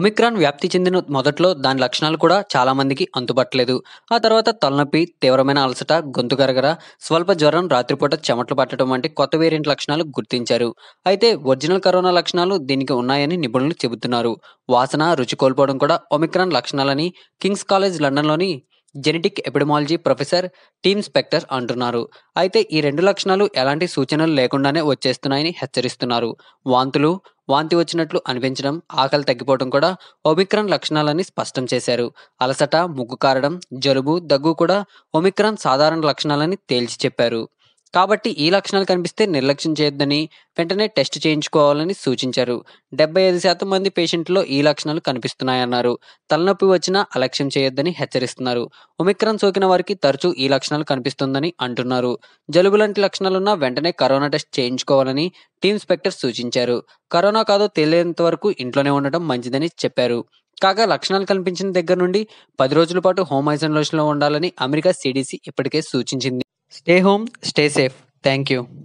Omicron వ్యాప్తి చెందిన మొదట్లో దాని లక్షణాలు కూడా చాలామందికి అందుబట్టలేదు ఆ తర్వాత తలనొప్పి తీవ్రమైన అలసట గొంతు గరగర స్వల్ప జ్వరం రాత్రిపూట చెమటలు పట్టడం వంటి కొత్త వేరియంట్ లక్షణాలు గుర్తించారు అయితే ఒరిజినల్ కరోనా లక్షణాలు దీనికి ఉన్నాయని నిపుణులు చెబుతున్నారు వాసన రుచి కోల్పోవడం కూడా ఒమిక్రాన్ లక్షణాలని కింగ్స్ కాలేజ్ లండన్లోని genetic epidemiology professor Tim Spector అంటున్నారు అయితే ఈ రెండు లక్షణాలు ఎలాంటి సూచనలు లేకుండానే వచ్చేస్తున్నాయని హెచ్చరిస్తున్నారు వాంతులు వాంతి వచ్చినట్లు అనిపించడం ఆకలి తగ్గిపోవడం కూడా ఒమిక్రాన్ లక్షణాలని స్పష్టం చేశారు అలసట ముగ్గు కారడం జలుబు దగ్గు కూడా ఒమిక్రాన్ సాధారణ లక్షణాలని తేల్చి చెప్పారు కాబట్టి ఈ లక్షణాలు కనిపిస్తే నిర్లక్ష్యం చేయొద్దని వెంటనే టెస్ట్ చేయించుకోవాలని సూచించారు డెబ్బై ఐదు శాతం మంది పేషెంట్లో ఈ లక్షణాలు కనిపిస్తున్నాయన్నారు తలనొప్పి వచ్చినా అలక్ష్యం చేయొద్దని హెచ్చరిస్తున్నారు ఒమిక్రాన్ సోకిన వారికి తరచూ ఈ లక్షణాలు కనిపిస్తుందని అంటున్నారు జలుబు లాంటి లక్షణాలున్నా వెంటనే కరోనా టెస్ట్ చేయించుకోవాలని టీమ్ స్పెక్టర్ సూచించారు కరోనా కాదో తెలియనంత వరకు ఇంట్లోనే ఉండటం మంచిదని చెప్పారు కాగా లక్షణాలు కనిపించిన దగ్గర నుండి పది రోజుల పాటు హోమ్ ఐసోలేషన్లో ఉండాలని అమెరికా సిడిసి ఇప్పటికే సూచించింది Stay home, stay safe. Thank you.